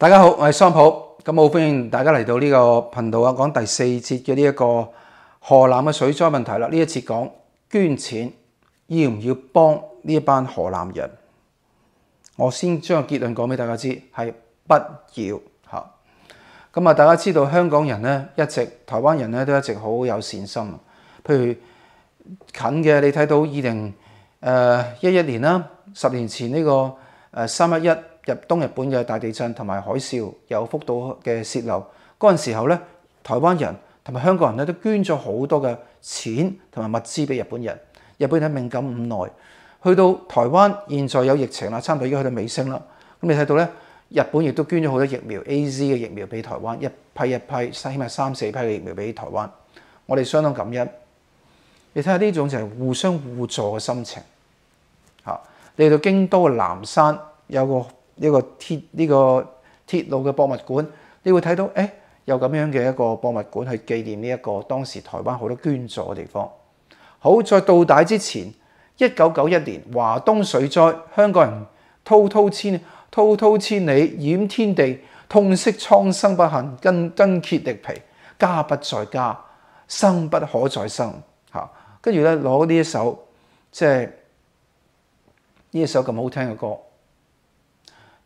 大家好，我系桑普，咁好欢迎大家嚟到呢个频道啊，讲第四节嘅呢一个河南嘅水灾问题啦。呢一节讲捐钱要唔要帮呢一班河南人？我先将结论讲俾大家知，系不要吓。咁啊，大家知道香港人咧一直，台湾人咧都一直好有善心。譬如近嘅，你睇到二零诶一一年啦，十年前呢个诶三一一。東日本嘅大地震同埋海嘯，有福島嘅泄漏嗰陣時候咧，台灣人同埋香港人咧都捐咗好多嘅錢同埋物資俾日本人。日本人喺敏感五耐，去到台灣現在有疫情啦，差唔多已經去到尾聲啦。咁你睇到咧，日本亦都捐咗好多疫苗 A Z 嘅疫苗俾台灣，一批一批，起碼三四批嘅疫苗俾台灣。我哋相當感恩。你睇下呢種就係互相互助嘅心情嚇。嚟到京都嘅南山有個。呢個鐵呢個鐵路嘅博物館，你會睇到，誒有咁樣嘅一個博物館去紀念呢一個當時台灣好多捐助嘅地方。好在到大之前，一九九一年華東水災，香港人滔滔千滔滔千里染天地，痛惜蒼生不幸，根根竭力皮，家不在家，生不可再生。嚇！跟住咧攞呢一首，即係呢一首咁好聽嘅歌。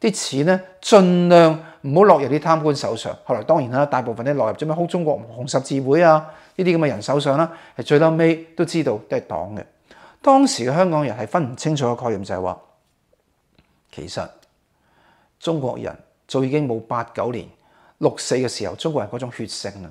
啲錢咧，盡量唔好落入啲貪官手上。後來當然啦，大部分咧落入咗咩好中國紅十字會啊呢啲咁嘅人手上啦。係最後尾都知道都係黨嘅。當時嘅香港人係分唔清楚嘅概念就係話，其實中國人早已經冇八九年六四嘅時候中國人嗰種血性啦。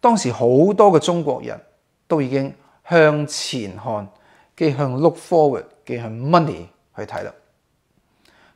當時好多嘅中國人都已經向前看，既向 look forward，既向 money 去睇啦。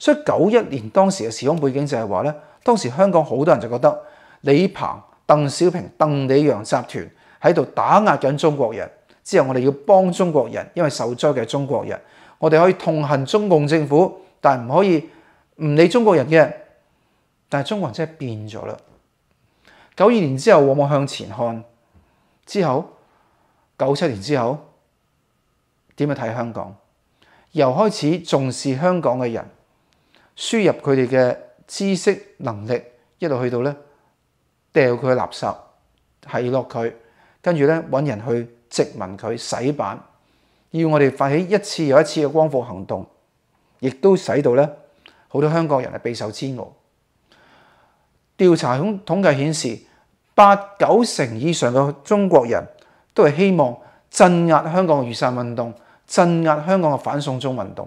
所以九一年當時嘅時空背景就係話咧，當時香港好多人就覺得李鵬、鄧小平、鄧李陽集團喺度打壓緊中國人之後，我哋要幫中國人，因為受災嘅中國人。我哋可以痛恨中共政府，但唔可以唔理中國人嘅。但係中國人真係變咗啦。九二年之後，往往向前看，之後九七年之後點樣睇香港？由開始重視香港嘅人。輸入佢哋嘅知識能力，一路去到咧，掉佢垃圾，係落佢，跟住咧揾人去殖民佢洗版，要我哋發起一次又一次嘅光復行動，亦都使到咧好多香港人係備受煎熬。調查統統計顯示，八九成以上嘅中國人都係希望鎮壓香港嘅雨傘運動，鎮壓香港嘅反送中運動。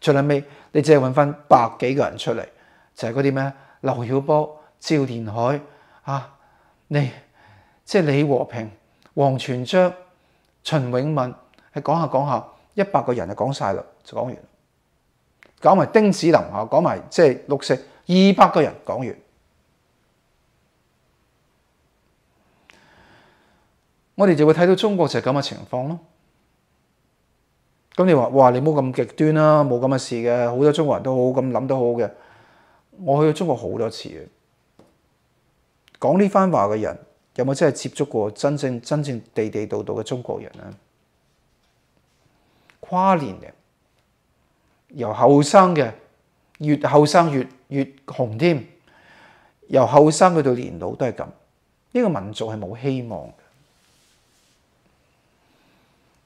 最後尾，你只係揾翻百幾個人出嚟，就係嗰啲咩劉曉波、趙田海啊，你即係李和平、黃全章、秦永文，係講下講下，一百個人就講晒啦，就講完。講埋丁子霖啊，講埋即係六色，二百個人講完，我哋就會睇到中國就係咁嘅情況咯。咁你话哇，你唔好咁极端啦，冇咁嘅事嘅，好多中国人都好咁谂，都好嘅。我去中国好多次嘅，讲呢番话嘅人有冇真系接触过真正真正地地道道嘅中国人咧？跨年嘅，由后生嘅越后生越越红添，由后生去到年老都系咁，呢个民族系冇希望嘅。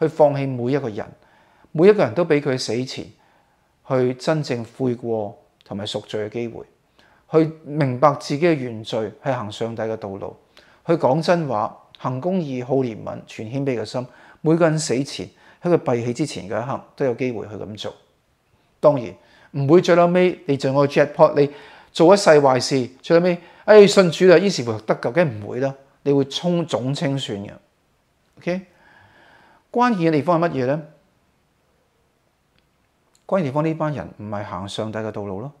去放棄每一個人，每一个人都俾佢死前去真正悔過同埋赎罪嘅機會，去明白自己嘅原罪，去行上帝嘅道路，去講真話，行公義，好怜悯、全谦卑嘅心。每個人死前喺佢閉气之前嘅一刻，都有機會去咁做。當然唔會最後尾你就我 jet pot，你做一世壞事，最後尾哎信主啦，於是乎得救，竟唔會啦，你會冲總清算嘅。OK。关键嘅地方系乜嘢咧？关键地方呢班人唔系行上帝嘅道路咯。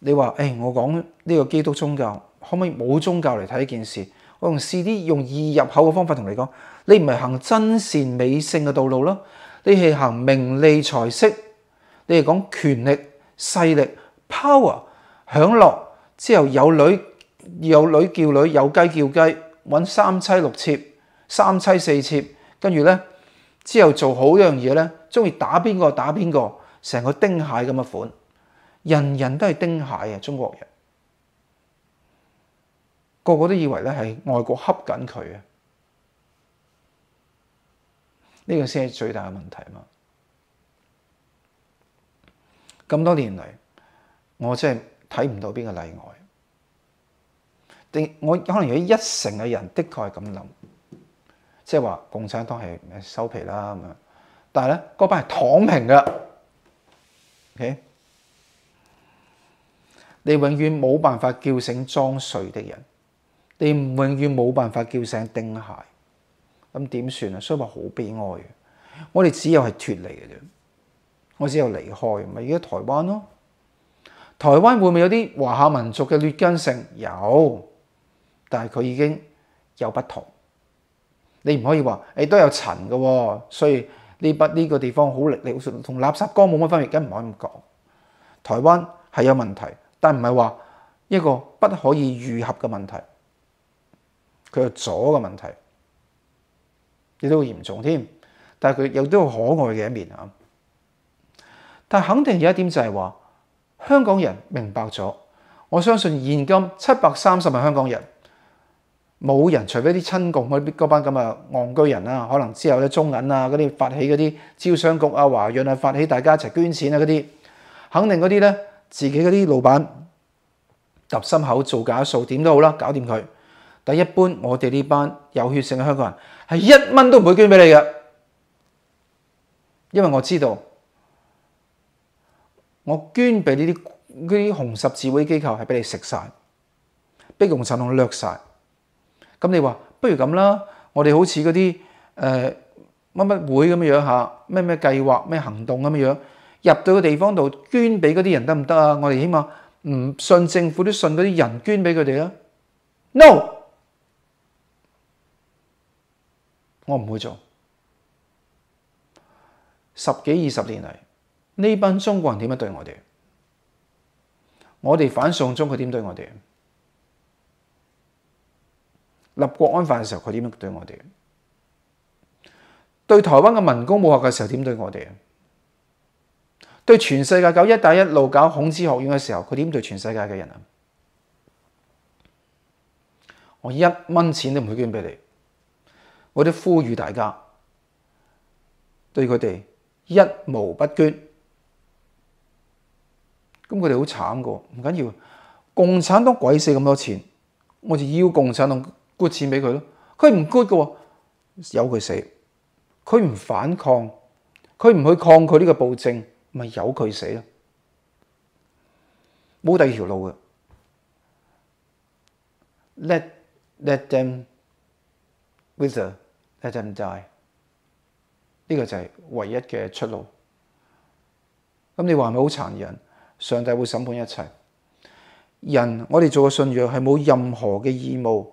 你话诶，我讲呢个基督宗教，可唔可以冇宗教嚟睇呢件事？我用试啲用易入口嘅方法同你讲，你唔系行真善美性嘅道路咯，你系行名利财色，你系讲权力势力 power 享乐，之后有女有女叫女，有鸡叫鸡，搵三妻六妾，三妻四妾。跟住咧，之後做好一樣嘢咧，中意打邊個打邊個，成個丁蟹咁嘅款，人人都係丁蟹嘅中國人，個個都以為咧係外國恰緊佢啊！呢個先係最大嘅問題啊！咁多年嚟，我真係睇唔到邊個例外，定我可能有一成嘅人，的確係咁諗。即係話共產黨係收皮啦咁樣，但係咧嗰班係躺平嘅，你永遠冇辦法叫醒裝睡的人，你永遠冇辦法叫醒丁蟹，咁點算啊？所以話好悲哀嘅，我哋只有係脱離嘅啫，我只有離開，咪而家台灣咯，台灣會唔會有啲華夏民族嘅劣根性？有，但係佢已經有不同。你唔可以話，誒都有塵嘅，所以呢筆呢個地方好力，你同垃圾江冇乜分別，梗唔可以咁講。台灣係有問題，但唔係話一個不可以愈合嘅問題，佢係左嘅問題，亦都嚴重添。但係佢有都可愛嘅一面啊！但肯定有一點就係話，香港人明白咗，我相信現今七百三十萬香港人。冇人，除非啲親共嗰班咁嘅戇居人啦，可能之後咧中銀啊，嗰啲發起嗰啲招商局啊、華潤啊發起大家一齊捐錢啊嗰啲，肯定嗰啲咧自己嗰啲老闆揼心口做假數，點都好啦，搞掂佢。但一般我哋呢班有血性嘅香港人，係一蚊都唔會捐俾你嘅，因為我知道我捐俾呢啲嗰啲紅十字會機構係俾你食曬，逼窮神龍掠曬。咁你話不如咁啦，我哋好似嗰啲誒乜乜會咁樣嚇，咩咩計劃、咩行動咁樣，入到個地方度捐俾嗰啲人得唔得啊？我哋起碼唔信政府都信嗰啲人捐俾佢哋啦。No，我唔會做。十幾二十年嚟，呢班中國人點樣對我哋？我哋反送中佢點對我哋？立国安法嘅时候，佢點样对我哋？对台湾嘅民工武学嘅时候，點对我哋？对全世界搞一带一路搞孔子学院嘅时候，佢點对全世界嘅人啊？我一蚊钱都唔会捐俾你，我都呼吁大家对佢哋一毛不捐。咁佢哋好惨噶，唔緊要，共产党鬼死咁多钱，我就要共产党。捐钱俾佢咯，佢唔 good 嘅，由佢死。佢唔反抗，佢唔去抗拒呢个暴政，咪由佢死咯。冇第二条路嘅。Let let them wither, let them die。呢个就系唯一嘅出路。咁你话系咪好残忍？上帝会审判一切人。我哋做嘅信仰系冇任何嘅义务。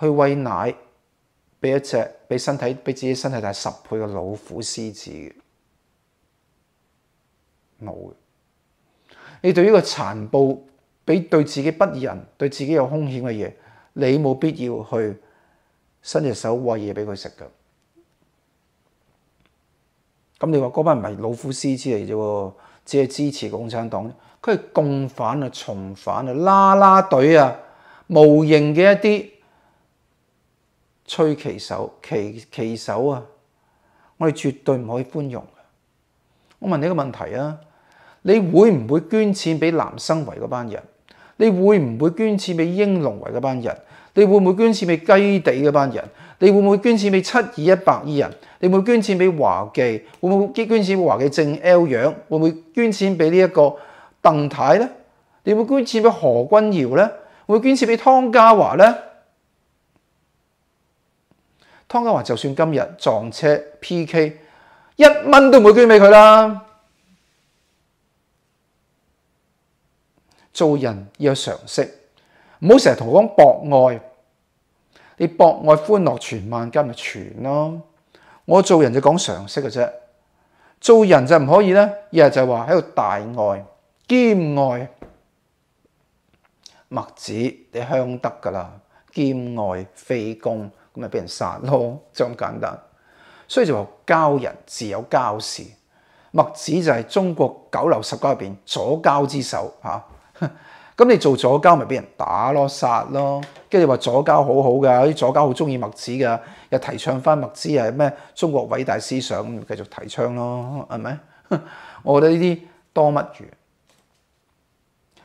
去喂奶，俾一隻俾身體，俾自己身體大十倍嘅老虎、獅子嘅腦嘅。你對呢個殘暴、俾對自己不仁、對自己有風險嘅嘢，你冇必要去伸隻手餵嘢俾佢食嘅。咁你話嗰班唔係老虎獅子嚟啫，只係支持共產黨，佢係共反啊、從反啊、啦啦隊啊、無形嘅一啲。吹旗手，旗旗手啊！我哋绝对唔可以宽容。我问你一个问题啊：你会唔会捐钱俾南生围嗰班人？你会唔会捐钱俾英龙围嗰班人？你会唔会捐钱俾鸡地嗰班人？你会唔会捐钱俾七二一百二人？你会捐钱俾华记？会唔会捐钱俾华记正 L 样？会唔会捐钱俾呢一个邓太咧？你会捐钱俾何君尧咧？会捐钱俾汤家华咧？湯家華就算今日撞車 P.K. 一蚊都唔會捐俾佢啦。做人要有常識，唔好成日同我講博愛。你博愛歡樂全萬金咪全咯。我做人就講常識嘅啫。做人就唔可以咧，一係就話喺度大愛兼愛墨子你香得噶啦，兼愛非公。咁咪俾人杀咯，就咁简单。所以就话交人自有交事，墨子就系中国九流十家入边左交之首吓。咁你做左交咪俾人打咯杀咯，跟住话左交好好噶，啲左交好中意墨子噶，又提倡翻墨子系咩中国伟大思想，咁继续提倡咯，系咪？我觉得呢啲多乜住？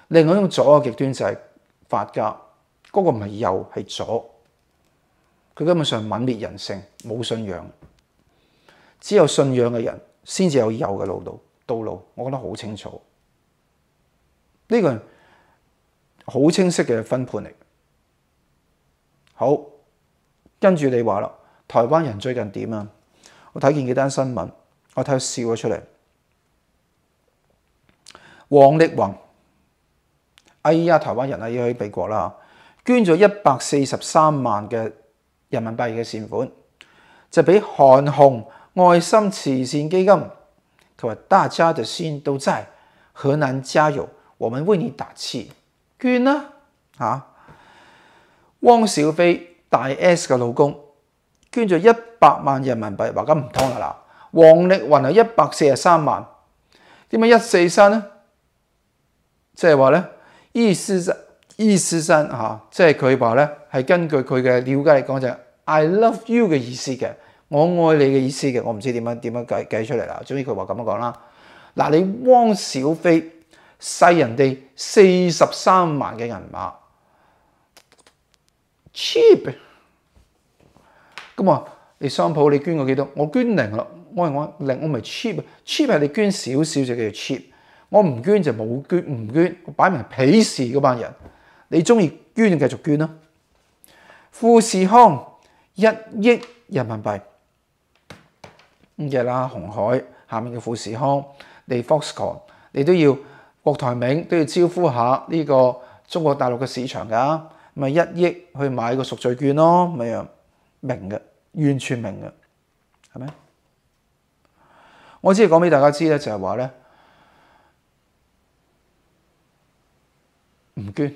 另外一种左嘅极端就系法家，嗰个唔系右系左。佢根本上泯滅人性，冇信仰，只有信仰嘅人先至有有嘅路道道路。我覺得好清楚，呢個好清晰嘅分判嚟。好，跟住你話啦，台灣人最近點啊？我睇見幾單新聞，我睇到笑咗出嚟。王力宏，哎呀，台灣人啊，要去美國啦，捐咗一百四十三萬嘅。人民幣嘅善款就俾韓紅愛心慈善基金，佢話大家嘅心都在，河南加油，我們為你打氣。捐啦，嚇！汪小菲大 S 嘅老公捐咗一百萬人民幣，話緊唔通啦。王力宏係一百四十三萬，點解一四三咧？即係話咧，意思就。意思上嚇，即係佢話咧係根據佢嘅了解嚟講就係 I love you 嘅意思嘅，我愛你嘅意思嘅，我唔知點樣點樣計計出嚟啦。總之佢話咁樣講啦。嗱，你汪小菲曬人哋四十三萬嘅銀碼 cheap，咁啊，你商鋪你捐過幾多？我捐零咯，我我零我咪 cheap，cheap 係你捐少少就叫 cheap，我唔捐就冇捐，唔捐擺明鄙視嗰班人。你中意捐就繼續捐啦。富士康一億人民幣，咁即啦，紅海下面嘅富士康，你 Foxconn，你都要國台铭都要招呼下呢個中國大陸嘅市場㗎。咪一億去買個赎罪券咯，咪又明嘅，完全明嘅，係咪？我只知講俾大家知咧，就係話咧唔捐。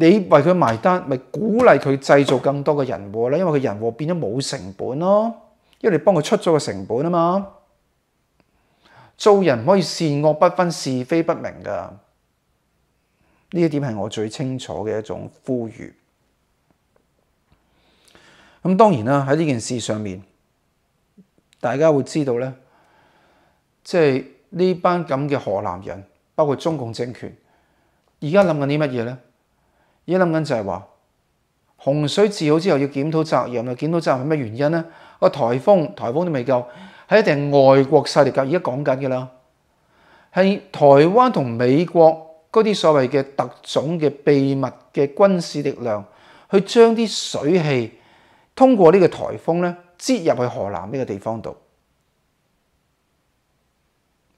你為佢埋單，咪鼓勵佢製造更多嘅人和咧？因為佢人和變咗冇成本咯，因為你幫佢出咗個成本啊嘛。做人可以善惡不分、是非不明嘅呢一點係我最清楚嘅一種呼籲。咁當然啦，喺呢件事上面，大家會知道咧，即係呢班咁嘅河南人，包括中共政權，而家諗緊啲乜嘢咧？而家谂紧就系话洪水治好之后要检讨责任，啊，检讨责任系咩原因咧？个台风台风都未够，系一定外国势力噶，而家讲紧嘅啦，系台湾同美国嗰啲所谓嘅特种嘅秘密嘅军事力量，去将啲水气通过呢个台风咧，接入去河南呢个地方度。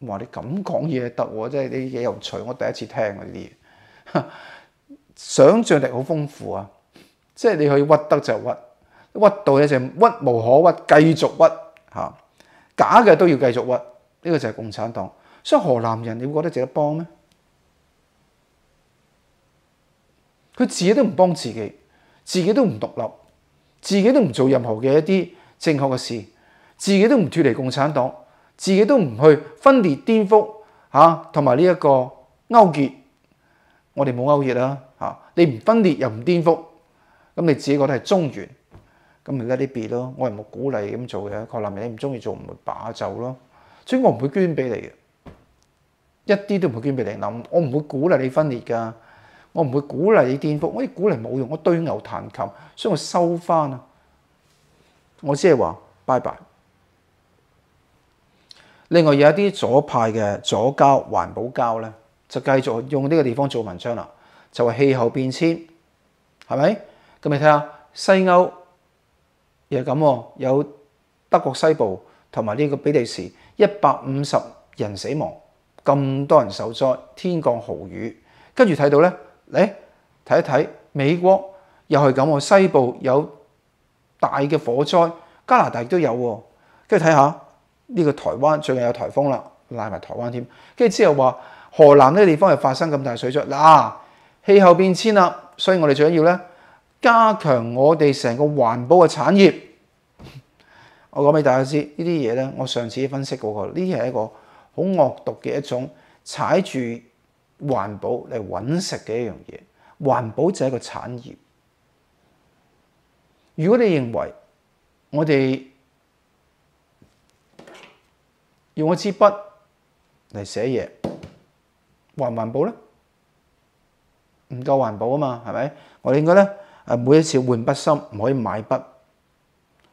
哇！你咁讲嘢得，即系你嘢有趣，我第一次听啊呢啲嘢。想像力好豐富啊！即係你可以屈得就屈，屈到一就屈無可屈，繼續屈嚇假嘅都要繼續屈。呢個就係共產黨，所以河南人，你会覺得值得幫咩？佢自己都唔幫自己，自己都唔獨立，自己都唔做任何嘅一啲正確嘅事，自己都唔脱離共產黨，自己都唔去分裂、顛覆吓，同埋呢一個勾結。我哋冇勾結啦。你唔分裂又唔顛覆，咁你自己覺得係中原，咁咪 let it be 咯。我又冇鼓勵咁做嘅，確立你唔中意做唔會把就咯，所以我唔會捐俾你嘅，一啲都唔會捐俾你。嗱，我唔會鼓勵你分裂㗎，我唔會鼓勵你顛覆，我啲鼓勵冇用，我堆牛彈琴，所以我收翻啊！我只係話拜拜。另外有一啲左派嘅左交、環保交咧，就繼續用呢個地方做文章啦。就係氣候變遷，係咪？咁你睇下西歐又係咁喎，有德國西部同埋呢個比利時一百五十人死亡，咁多人受災，天降豪雨。跟住睇到咧，嚟睇一睇美國又係咁喎，西部有大嘅火災，加拿大都有。跟住睇下呢個台灣最近有颱風啦，拉埋台灣添。跟住之後話河南呢個地方又發生咁大水災嗱。氣候變遷啦，所以我哋最緊要咧加強我哋成個環保嘅產業。我講俾大家知，呢啲嘢咧，我上次分析過，呢係一個好惡毒嘅一種踩住環保嚟揾食嘅一樣嘢。環保就係一個產業。如果你認為我哋用一支筆嚟寫嘢環唔環保咧？唔夠環保啊嘛，係咪？我哋應該咧，誒每一次換筆芯唔可以買筆。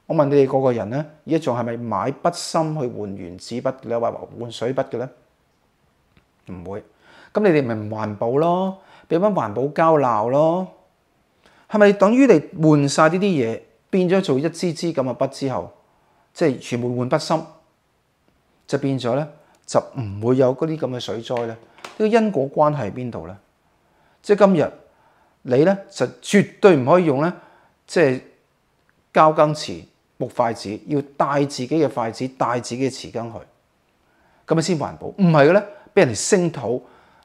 我問你哋個個人咧，而家仲係咪買筆芯去換原子筆？你有話換水筆嘅咧？唔會。咁你哋咪唔環保咯，俾班環保膠鬧咯。係咪等於你換曬呢啲嘢，變咗做一支支咁嘅筆之後，即係全部換筆芯，就變咗咧就唔會有嗰啲咁嘅水災咧？呢個因果關係喺邊度咧？即今日你咧就絕對唔可以用咧，即膠羹匙、木筷子，要帶自己嘅筷子、帶自己嘅匙羹去，咁樣先環保。唔係嘅咧，俾人哋聲討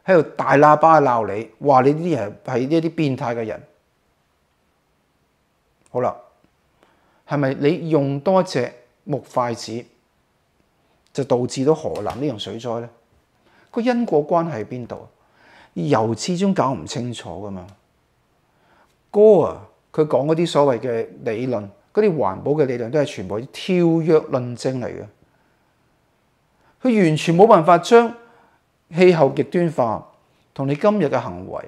喺度大喇叭鬧你，話你呢啲人係一啲變態嘅人。好啦，係咪你用多隻木筷子就導致到河南呢樣水災咧？個因果關係喺邊度？由始終搞唔清楚噶嘛？哥啊，佢講嗰啲所謂嘅理論，嗰啲環保嘅理論都係全部啲跳躍論證嚟嘅。佢完全冇辦法將氣候極端化同你今日嘅行為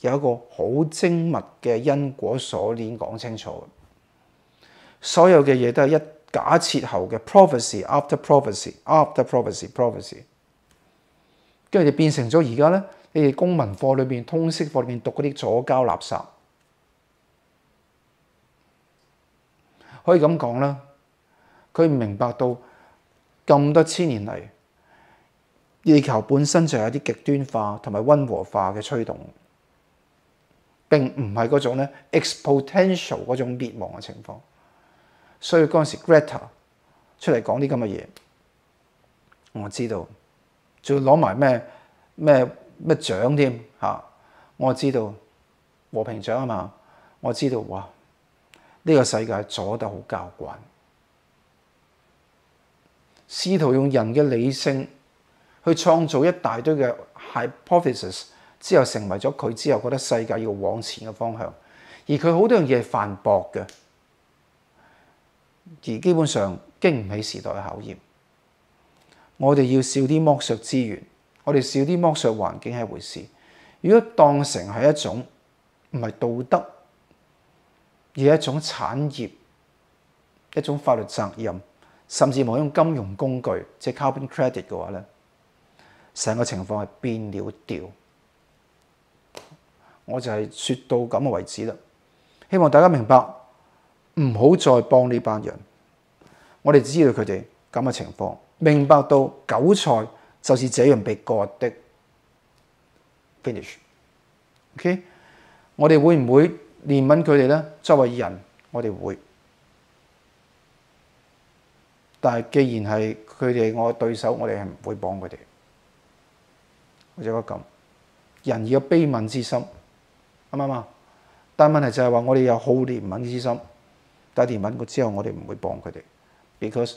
有一個好精密嘅因果鎖鏈講清楚。所有嘅嘢都係一假設後嘅 prophecy after prophecy after prophecy prophecy。跟住就變成咗而家咧，你哋公民課裏邊、通識課裏邊讀嗰啲左膠垃圾，可以咁講啦。佢唔明白到咁多千年嚟，地球本身就有啲極端化同埋温和化嘅推動，並唔係嗰種咧 exponential 嗰種滅亡嘅情況。所以嗰陣時 Greta 出嚟講啲咁嘅嘢，我知道。仲攞埋咩咩咩獎添嚇？我知道和平獎啊嘛，我知道哇！呢個世界阻得好交關，試圖用人嘅理性去創造一大堆嘅 h y p o t h e s i s 之後成為咗佢之後，覺得世界要往前嘅方向，而佢好多樣嘢反駁嘅，而基本上經唔起時代嘅考驗。我哋要少啲剥削資源，我哋少啲剥削環境係一回事。如果當成係一種唔係道德而係一種產業、一種法律責任，甚至某一金融工具，即係 carbon credit 嘅話咧，成個情況係變了調。我就係说到咁嘅位置啦。希望大家明白，唔好再幫呢班人。我哋知道佢哋咁嘅情況。明白到韭菜就是这样被割的。Finish。OK，我哋会唔会怜悯佢哋咧？作为人我哋会，但系既然系佢哋我嘅對手，我哋系唔会帮佢哋。我只覺咁，人要有悲悯之心，啱唔啱啊？但係問題就系话，我哋有好怜悯之心，但系怜悯過之后，我哋唔会帮佢哋，because。